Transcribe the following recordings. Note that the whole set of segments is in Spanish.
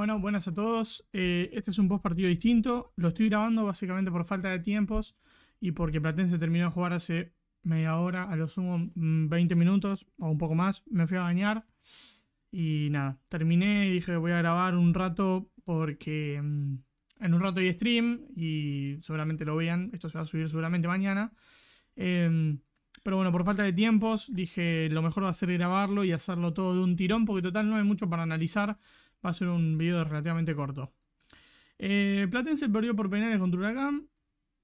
Bueno, buenas a todos. Eh, este es un post partido distinto. Lo estoy grabando básicamente por falta de tiempos y porque Platense terminó de jugar hace media hora, a lo sumo 20 mm, minutos o un poco más. Me fui a bañar y nada, terminé y dije voy a grabar un rato porque mm, en un rato hay stream y seguramente lo vean. Esto se va a subir seguramente mañana. Em, pero bueno, por falta de tiempos dije lo mejor va a ser grabarlo y hacerlo todo de un tirón porque total no hay mucho para analizar. Va a ser un video relativamente corto. Eh, Platense perdió por penales contra Huracán.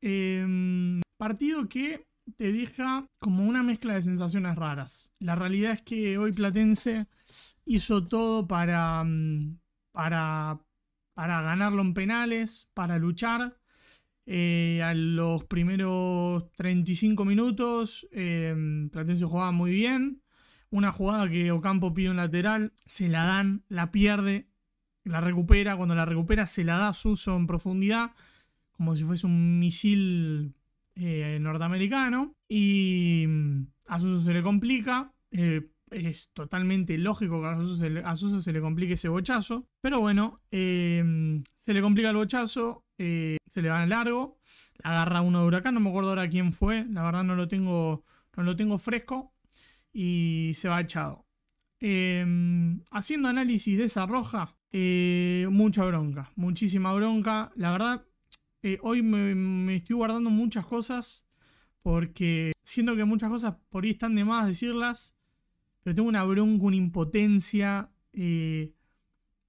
Em, partido que te deja como una mezcla de sensaciones raras. La realidad es que hoy Platense hizo todo para, mm, para, ganarlo en penales, para luchar. Eh, a los primeros 35 minutos, em, Platense jugaba muy bien. Una jugada que Ocampo pide un lateral, se la dan, la pierde, la recupera, cuando la recupera se la da a Suso en profundidad, como si fuese un misil eh, norteamericano, y mm, a Suso se le complica, eh, es totalmente lógico que a Suso, se le, complique ese bochazo, pero bueno, eh, mm, se le complica el bochazo, se le va en largo, agarra uno de huracán, no me acuerdo ahora quién fue, la verdad no lo tengo, no lo tengo fresco, y se va echado. Mm, haciendo análisis de esa roja, eh, mucha bronca, muchísima bronca. La verdad, eh, hoy me, estoy guardando muchas cosas porque siento que muchas cosas por ahí están de más decirlas, pero tengo una bronca, una impotencia. Eh,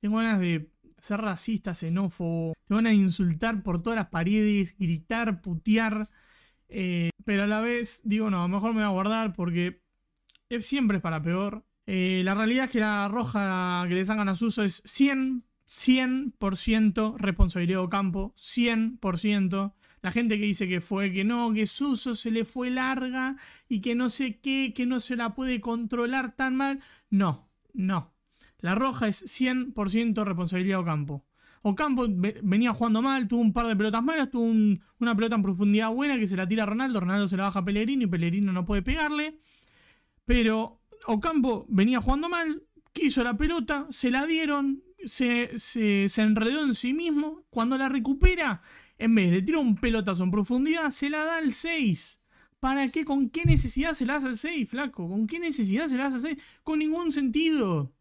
tengo ganas de ser racista, xenófobo. Tengo ganas de insultar por todas las paredes, gritar, putear. pero a la vez digo, no, mejor me voy a guardar porque siempre es para peor. Eh, la realidad es que la roja que le sacan a Suso es 100, 100% responsabilidad de Ocampo, 100%. La gente que dice que fue, que no, que Suso se le fue larga y que no sé qué, que no se la puede controlar tan mal. No, no. La roja es 100% responsabilidad de Ocampo. Ocampo venía jugando mal, tuvo un par de pelotas malas, tuvo una pelota en profundidad buena que se la tira a Ronaldo, Ronaldo se la baja a y pelerino no puede pegarle. Pero Ocampo venía jugando mal, quiso la pelota, se la dieron, se, se, enredó en sí mismo. Cuando la recupera, en vez de tirar un pelotazo en profundidad, se la da al 6. ¿Para qué? ¿Con qué necesidad se la hace al 6, flaco? ¿Con qué necesidad se la hace al 6? Con ningún sentido.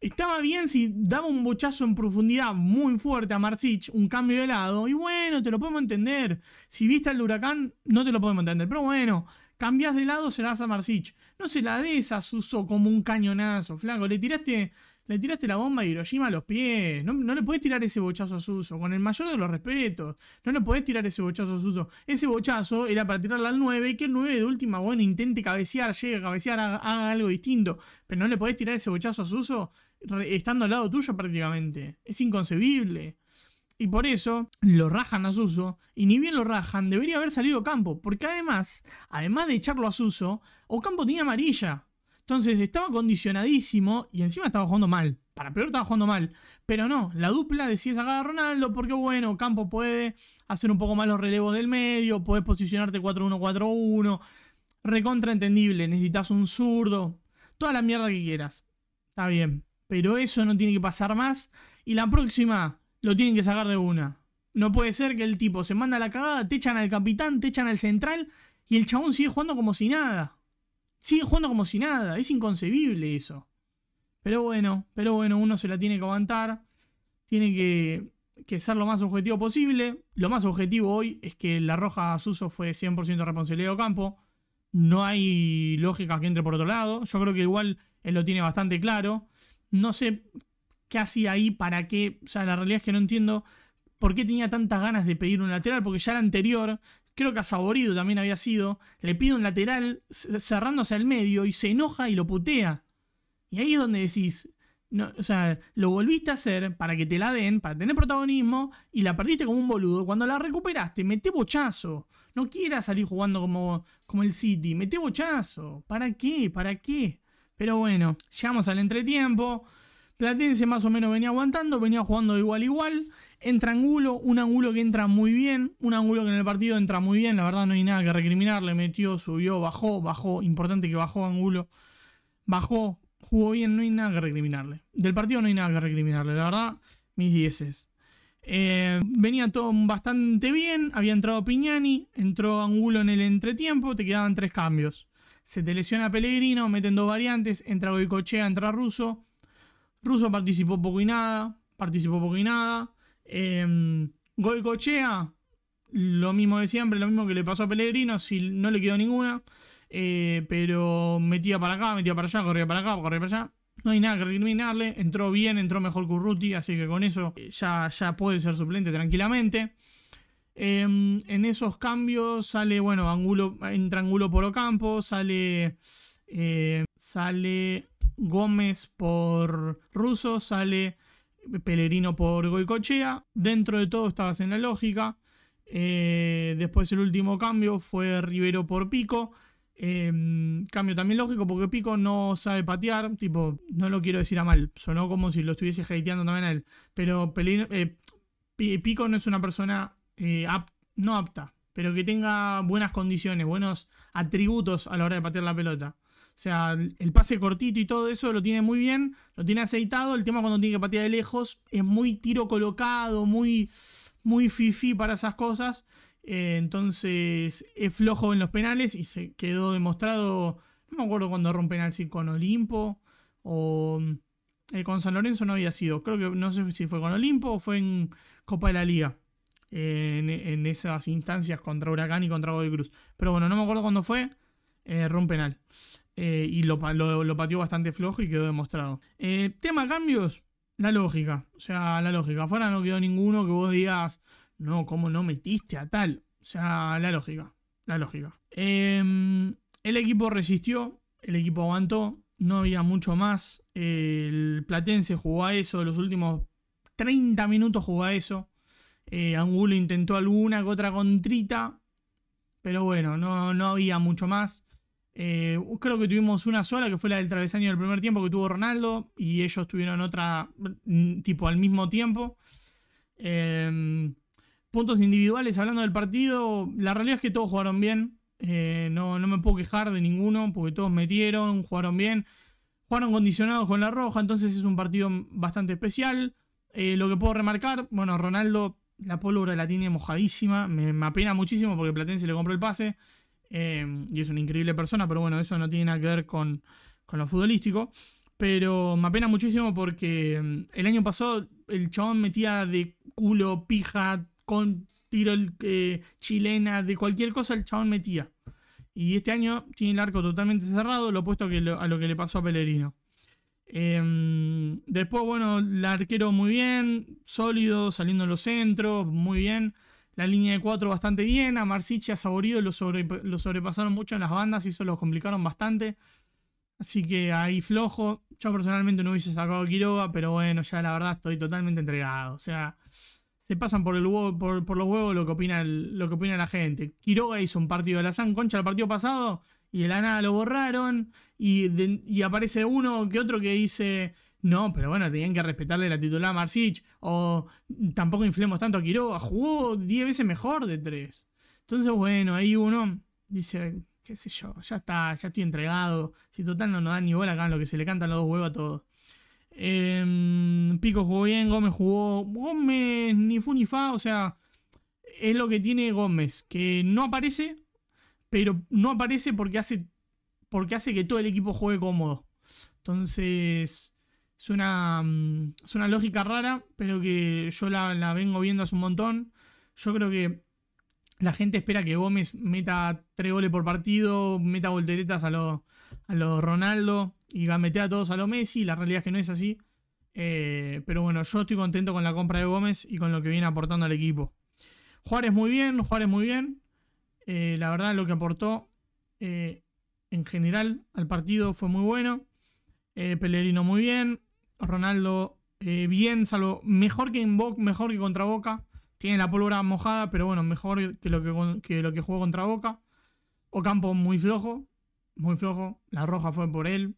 Estaba bien si daba un bochazo en profundidad muy fuerte a Marcich, un cambio de lado, y bueno, te lo podemos entender. Si viste al huracán, no te lo podemos entender, pero bueno, cambiás de lado, se la das a marcich No se la des a Suso como un cañonazo, flaco. Le tiraste, le tiraste la bomba de Hiroshima a los pies. No, le puedes tirar ese bochazo a Suso, con el mayor de los respetos. No le puedes tirar ese bochazo a Suso. Ese bochazo era para tirarla al 9 que el 9 de última, buena intente cabecear, llegue a cabecear, haga, algo distinto. Pero no le puedes tirar ese bochazo a Suso estando al lado tuyo prácticamente. Es inconcebible. Y por eso lo rajan a Suso, y ni bien lo rajan, debería haber salido Campo. porque además, además de echarlo a Suso, Campo tenía amarilla. Entonces estaba condicionadísimo y encima estaba jugando mal. Para peor estaba jugando mal. Pero no, la dupla decía sacar a Ronaldo porque bueno, Campo puede hacer un poco más los relevos del medio, puede posicionarte 4-1-4-1. Recontra entendible, necesitas un zurdo. Toda la mierda que quieras. Está bien. Pero eso no tiene que pasar más. Y la próxima, lo tienen que sacar de una. No puede ser que el tipo se manda a la cagada, te echan al capitán, te echan al central y el chabón sigue jugando como si nada. Sigue jugando como si nada. Es inconcebible eso. Pero bueno, pero bueno, uno se la tiene que aguantar. Tiene que, ser lo más objetivo posible. Lo más objetivo hoy es que la roja a Suso fue 100% responsabilidad de campo No hay lógica que entre por otro lado. Yo creo que igual él lo tiene bastante claro. No sé qué hacía ahí, para qué. O sea, la realidad es que no entiendo por qué tenía tantas ganas de pedir un lateral, porque ya el anterior, creo que a Saborido también había sido, le pide un lateral cerrándose al medio y se enoja y lo putea. Y ahí es donde decís, no, o sea, lo volviste a hacer para que te la den, para tener protagonismo, y la perdiste como un boludo. Cuando la recuperaste, mete bochazo. No quieras salir jugando como, como el City, mete bochazo. ¿Para qué? ¿Para qué? Pero bueno, llegamos al entretiempo. Platense más o menos venía aguantando, venía jugando igual igual. Entra Angulo, un Angulo que entra muy bien, un Angulo que en el partido entra muy bien, la verdad no hay nada que recriminar, le metió, subió, bajó, bajó, importante que bajó Angulo, bajó, jugó bien, no hay nada que recriminarle. Del partido no hay nada que recriminarle, la verdad, mis dieces. Eh, venía todo bastante bien, había entrado Piñani, entró Angulo en el entretiempo, te quedaban tres cambios. Se te lesiona Pellegrino, meten dos variantes, entra Goicochea, entra Russo Ruso participó poco y nada. Participó poco y nada. Em, Goicochea, lo mismo de siempre, lo mismo que le pasó a Pellegrino, si no le quedó ninguna. Eh, pero metía para acá, metía para allá, corría para acá, corría para allá. No hay nada que recriminarle. Entró bien, entró mejor que Urruti, así que con eso eh, ya, ya puede ser suplente tranquilamente. Em, en esos cambios sale, bueno, Angulo, entra Angulo por Ocampo, sale eh, sale Gómez por Russo, sale Pelerino por Goicochea. Dentro de todo estabas en la lógica. Eh, después el último cambio fue Rivero por Pico. Em, cambio también lógico porque Pico no sabe patear, tipo, no lo quiero decir a mal, sonó como si lo estuviese hateando también a él, pero eh, Pico no es una persona eh, no apta, pero que tenga buenas condiciones, buenos atributos a la hora de patear la pelota o sea, el pase cortito y todo eso lo tiene muy bien, lo tiene aceitado. El tema cuando tiene que patear de lejos es muy tiro colocado, muy, muy fifi para esas cosas. Eh, entonces es flojo en los penales y se quedó demostrado. No me acuerdo cuando rompen al Si con Olimpo o eh, con San Lorenzo no había sido. Creo que no sé si fue con Olimpo o fue en Copa de la Liga. en, esas instancias contra Huracán y contra Godoy Cruz. Pero bueno, no me acuerdo cuándo fue. Eh, rompen eh, y lo, pateó bastante flojo y quedó demostrado. Eh, tema cambios, la lógica. O sea, la lógica. Afuera no quedó ninguno que vos digas, no, ¿cómo no metiste a tal? O sea, la lógica. La lógica. Em, el equipo resistió, el equipo aguantó, no había mucho más. el Platense jugó a eso, los últimos 30 minutos jugó a eso. Eh, Angulo intentó alguna que otra contrita, pero bueno, no, no había mucho más. Eh, creo que tuvimos una sola, que fue la del travesaño del primer tiempo que tuvo Ronaldo, y ellos tuvieron otra, mm, tipo al mismo tiempo. Em, puntos individuales, hablando del partido, la realidad es que todos jugaron bien. Eh, no, me puedo quejar de ninguno, porque todos metieron, jugaron bien. Jugaron condicionados con la roja, entonces es un partido bastante especial. Eh, lo que puedo remarcar, bueno, Ronaldo, la pólvora la tiene mojadísima. Me, me apena muchísimo porque Platense le compró el pase. Em, y es una increíble persona, pero bueno, eso no tiene nada que ver con, con lo futbolístico. Pero me apena muchísimo porque em, el año pasado el chabón metía de culo, pija, con tiro eh, chilena, de cualquier cosa el chabón metía. Y este año tiene el arco totalmente cerrado, lo opuesto que a lo que le pasó a Pelerino em, después, bueno, el arquero muy bien, sólido, saliendo en los centros, muy bien. La línea de cuatro bastante bien. A y a Saborido lo, sobre, sobrepasaron mucho en las bandas y eso los complicaron bastante. Así que ahí flojo. Yo personalmente no hubiese sacado a Quiroga, pero bueno, ya la verdad estoy totalmente entregado. O sea, se pasan por, el huevo, por, los huevos lo que, opina lo que opina la gente. Quiroga hizo un partido de la San Concha el partido pasado y de la nada lo borraron. Y, y aparece uno que otro que dice no, pero bueno, tenían que respetarle la titular a Marcic. O tampoco inflemos tanto a Quiroga. Jugó 10 veces mejor de 3. Entonces, bueno, ahí uno dice, qué sé yo, ya está, ya estoy entregado. Si total no nos dan ni bola, acá lo que se le cantan los dos huevos a todos. Em, Pico jugó bien, Gómez jugó. Gómez ni fu ni fa, o sea, es lo que tiene Gómez, que no aparece, pero no aparece porque hace, porque hace que todo el equipo juegue cómodo. Entonces, Mm, es una, lógica rara, pero que yo la, vengo viendo hace un montón. Yo creo que la gente espera que Gómez meta tres goles por partido, meta volteretas a los a Ronaldo y gametea a todos a los Messi. La realidad es que no es así. Eh, pero bueno, yo estoy contento con la compra de Gómez y con lo que viene aportando al equipo. Juárez muy bien, Juárez muy bien. Eh, la verdad, lo que aportó eh, en general al partido fue muy bueno. Eh, Pelerino muy bien. Ronaldo eh, bien, salvo mejor que en mejor que contra Boca. Tiene la pólvora mojada, pero bueno, mejor que lo que, jugó contra Boca. Ocampo muy flojo, muy flojo. La roja fue por él.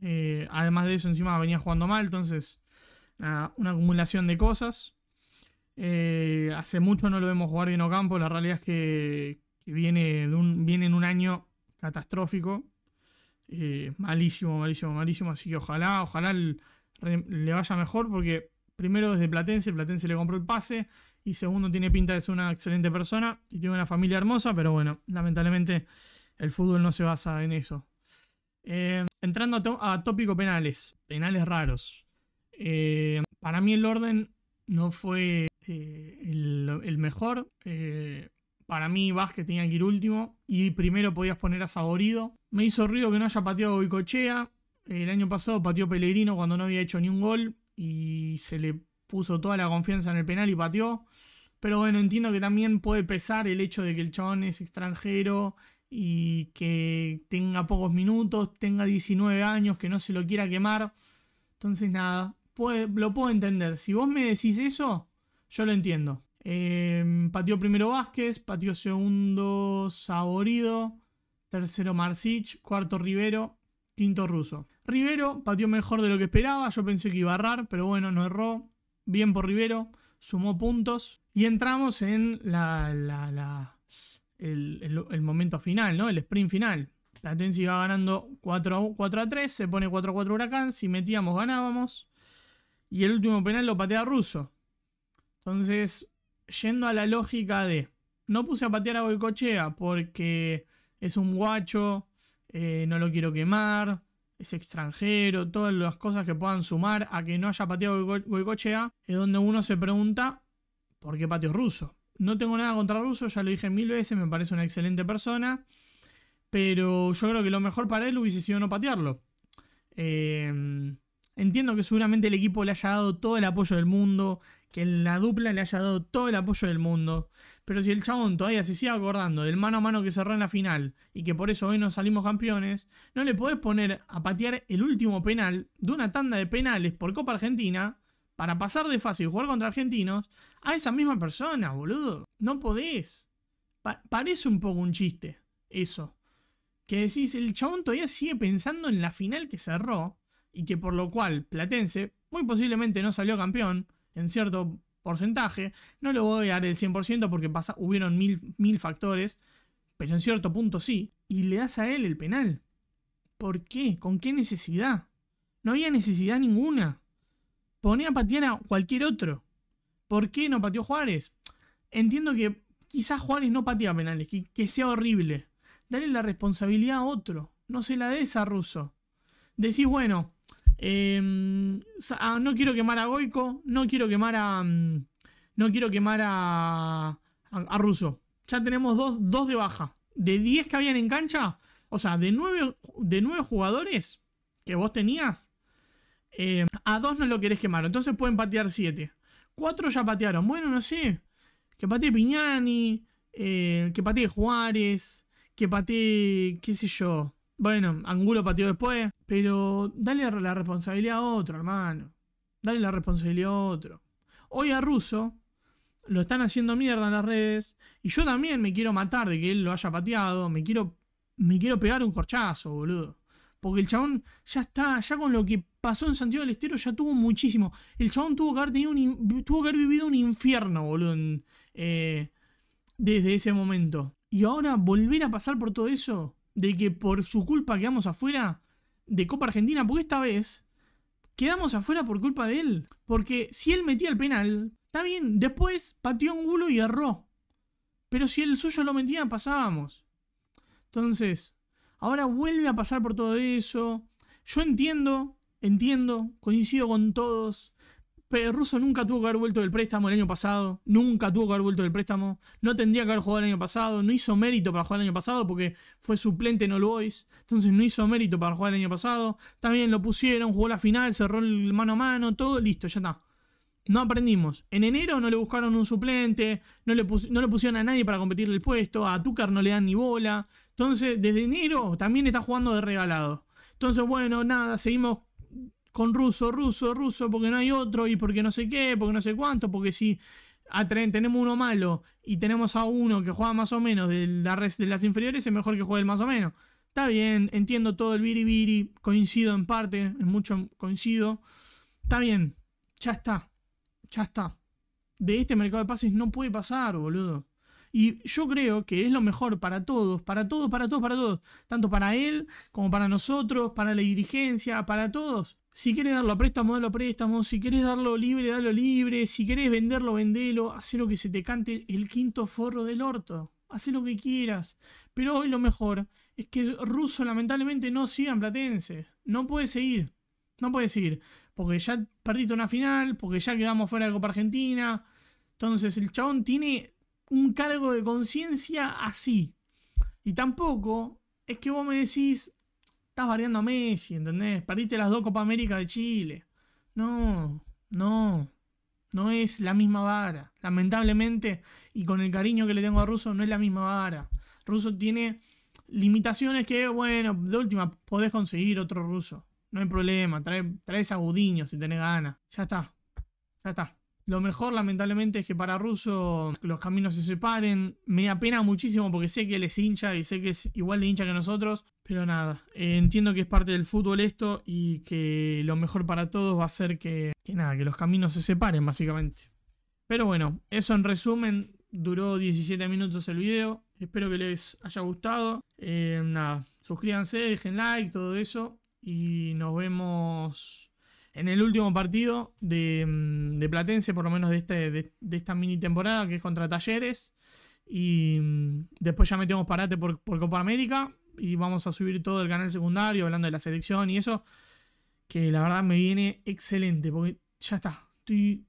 Eh, además de eso, encima venía jugando mal, entonces una acumulación de cosas. hace mucho no lo vemos jugar bien Ocampo. La realidad es que, viene, viene en un año catastrófico eh, malísimo, malísimo, malísimo. Así que ojalá, ojalá le vaya mejor porque primero desde Platense, Platense le compró el pase y segundo tiene pinta de ser una excelente persona y tiene una familia hermosa, pero bueno, lamentablemente el fútbol no se basa en eso. Eh, entrando a, tópico penales, penales raros. Eh, para mí el orden no fue el, mejor. para mí Vázquez tenía que ir último y primero podías poner a Saborido me hizo ruido que no haya pateado Boicochea. El año pasado pateó Pellegrino cuando no había hecho ni un gol y se le puso toda la confianza en el penal y pateó. Pero bueno, entiendo que también puede pesar el hecho de que el chabón es extranjero y que tenga pocos minutos, tenga 19 años, que no se lo quiera quemar. Entonces nada, lo puedo entender. Si vos me decís eso, yo lo entiendo. Em, pateó primero Vázquez, pateó segundo Saborido, tercero Marsich, cuarto Rivero, quinto Russo. Rivero pateó mejor de lo que esperaba, yo pensé que iba a errar, pero bueno, no erró. Bien por Rivero, sumó puntos y entramos en la, el, momento final, ¿no? El sprint final. Platense iba ganando 4 a, 3, se pone 4 a 4 Huracán, si metíamos ganábamos. Y el último penal lo patea Russo. Entonces, yendo a la lógica de, no puse a patear a Goicochea porque es un guacho, eh, no lo quiero quemar, es extranjero, todas las cosas que puedan sumar a que no haya pateado Goicochea, es donde uno se pregunta, ¿por qué pateó ruso? No tengo nada contra ruso, ya lo dije mil veces, me parece una excelente persona, pero yo creo que lo mejor para él hubiese sido no patearlo. Em, entiendo que seguramente el equipo le haya dado todo el apoyo del mundo, que la dupla le haya dado todo el apoyo del mundo. Pero si el chabón todavía se sigue acordando del mano a mano que cerró en la final y que por eso hoy no salimos campeones, no le podés poner a patear el último penal de una tanda de penales por Copa Argentina para pasar de fase y jugar contra argentinos a esa misma persona, boludo. No podés. parece un poco un chiste eso. Que decís, el chabón todavía sigue pensando en la final que cerró y que por lo cual Platense muy posiblemente no salió campeón en cierto porcentaje. No le voy a dar el 100% porque pasa, hubieron mil, factores, pero en cierto punto sí. Y le das a él el penal. ¿Por qué? ¿Con qué necesidad? No había necesidad ninguna. Ponía a patear a cualquier otro. ¿Por qué no pateó Juárez? Entiendo que quizás Juárez no patea penales, que, que sea horrible. Dale la responsabilidad a otro. No se la des a Russo. Decís, bueno, Em, ah, no quiero quemar a Goico, no quiero quemar a. Mm, no quiero quemar a. a, Russo. Ya tenemos dos, de baja. De 10 que habían en cancha, o sea, de 9, de nueve jugadores que vos tenías, em, a 2 no lo querés quemar. Entonces pueden patear 7. 4 ya patearon. Bueno, no sé. Que patee Piñani, eh, que patee Juárez, que patee, qué sé yo. Bueno, Angulo pateó después, pero dale la responsabilidad a otro, hermano. Dale la responsabilidad a otro. Hoy a Russo lo están haciendo mierda en las redes y yo también me quiero matar de que él lo haya pateado, me quiero me quiero pegar un corchazo, boludo. Porque el chabón ya está, ya con lo que pasó en Santiago del Estero ya tuvo muchísimo. El chabón tuvo que haber un, tuvo que vivido un infierno, boludo, eh, desde ese momento. Y ahora volver a pasar por todo eso de que por su culpa quedamos afuera de Copa Argentina, porque esta vez quedamos afuera por culpa de él. Porque si él metía el penal, está bien, después pateó un gulo y erró. Pero si el suyo lo metía, pasábamos. Entonces, ahora vuelve a pasar por todo eso. Yo entiendo, entiendo, coincido con todos pero Russo nunca tuvo que haber vuelto del préstamo el año pasado. Nunca tuvo que haber vuelto del préstamo. No tendría que haber jugado el año pasado. No hizo mérito para jugar el año pasado porque fue suplente en All Boys. Entonces no hizo mérito para jugar el año pasado. También lo pusieron, jugó la final, cerró el mano a mano, todo listo, ya está. No aprendimos. En enero no le buscaron un suplente, no le, pusieron a nadie para competirle el puesto, a Tucar no le dan ni bola. Entonces, desde enero también está jugando de regalado. Entonces, bueno, nada, seguimos con ruso, ruso, ruso, porque no hay otro y porque no sé qué, porque no sé cuánto, porque si tenemos uno malo y tenemos a uno que juega más o menos de, de las inferiores, es mejor que juegue el más o menos. Está bien, entiendo todo el biribiri, coincido en parte, en mucho coincido. Está bien, ya está, ya está. De este mercado de pases no puede pasar, boludo. Y yo creo que es lo mejor para todos, para todos, para todos, para todos. Tanto para él como para nosotros, para la dirigencia, para todos. Si quieres darlo a préstamo, dalo a préstamo. Si quieres darlo libre, dalo libre. Si quieres venderlo, vendelo. Haz lo que se te cante el quinto forro del orto. Haz lo que quieras. Pero hoy lo mejor es que Russo lamentablemente no siga en Platense. No puede seguir. No puede seguir. Porque ya perdiste una final, porque ya quedamos fuera de Copa Argentina. Entonces el chabón tiene un cargo de conciencia así. Y tampoco es que vos me decís, Estás variando a Messi, ¿entendés? Perdiste las dos Copa América de Chile. No, no. No es la misma vara. Lamentablemente, y con el cariño que le tengo a Russo, no es la misma vara. Russo tiene limitaciones que, bueno, de última, podés conseguir otro ruso. No hay problema. traes a Gudiño si tenés ganas. Ya está. Ya está. Lo mejor, lamentablemente, es que para Russo los caminos se separen. Me apena muchísimo porque sé que él es hincha y sé que es igual de hincha que nosotros. Pero nada, eh, entiendo que es parte del fútbol esto y que lo mejor para todos va a ser que, nada, que los caminos se separen, básicamente. Pero bueno, eso en resumen. Duró 17 minutos el video. Espero que les haya gustado. Eh, nada, suscríbanse, dejen like, todo eso. Y nos vemos en el último partido de, mm, Platense, por lo menos este, de, esta mini temporada, que es contra Talleres. Y mm, después ya metemos parate por, Copa América y vamos a subir todo el canal secundario hablando de la selección y eso, que la verdad me viene excelente, porque ya está, estoy...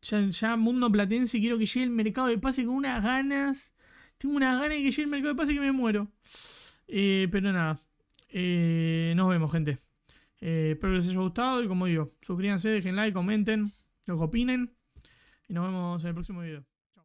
Ya, mundo platense quiero que llegue el mercado de pase con unas ganas. Tengo unas ganas de que llegue el mercado de pase que me muero. Eh, pero nada, eh, nos vemos gente. Eh, espero que les haya gustado y como digo, suscríbanse, dejen like, comenten, lo que opinen y nos vemos en el próximo video.